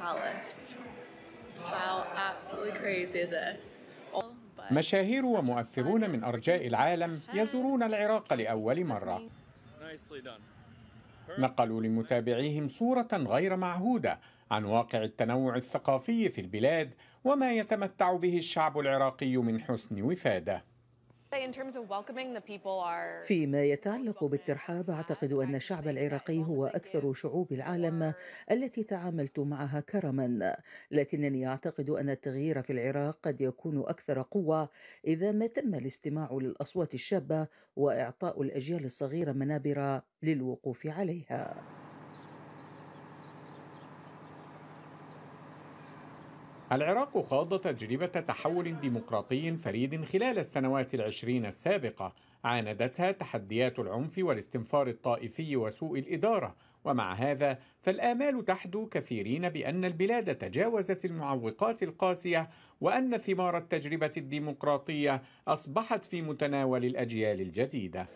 palace. How absolutely crazy is this? مشاهير ومؤثرون من أرجاء العالم يزورون العراق لأول مرة نقلوا لمتابعيهم صورة غير معهودة عن واقع التنوع الثقافي في البلاد وما يتمتع به الشعب العراقي من حسن وفاده طيب، فيما يتعلق بالترحاب اعتقد ان الشعب العراقي هو اكثر شعوب العالم التي تعاملت معها كرما لكنني اعتقد ان التغيير في العراق قد يكون اكثر قوه اذا ما تم الاستماع للاصوات الشابه واعطاء الاجيال الصغيره منابر للوقوف عليها العراق خاض تجربة تحول ديمقراطي فريد خلال السنوات العشرين السابقة عاندتها تحديات العنف والاستنفار الطائفي وسوء الإدارة ومع هذا فالآمال تحدو كثيرين بأن البلاد تجاوزت المعوقات القاسية وأن ثمار التجربة الديمقراطية أصبحت في متناول الأجيال الجديدة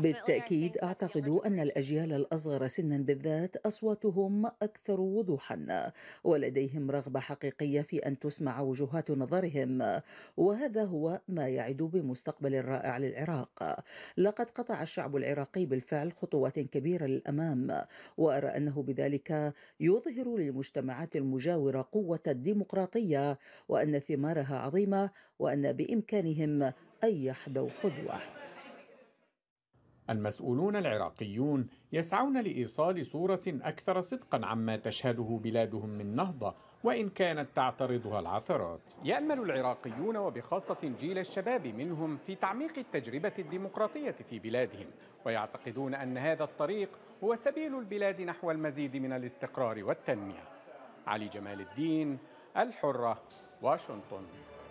بالتأكيد أعتقد أن الأجيال الأصغر سنا بالذات أصواتهم أكثر وضوحا ولديهم رغبة حقيقية في أن تسمع وجهات نظرهم وهذا هو ما يعد بمستقبل رائع للعراق لقد قطع الشعب العراقي بالفعل خطوات كبيرة للأمام وأرى أنه بذلك يظهر للمجتمعات المجاورة قوة الديمقراطية وأن ثمارها عظيمة وأن بإمكانهم أن يحذوا حذوه المسؤولون العراقيون يسعون لايصال صوره اكثر صدقا عما تشهده بلادهم من نهضه وان كانت تعترضها العثرات. يامل العراقيون وبخاصه جيل الشباب منهم في تعميق التجربه الديمقراطيه في بلادهم ويعتقدون ان هذا الطريق هو سبيل البلاد نحو المزيد من الاستقرار والتنميه. علي جمال الدين الحره واشنطن.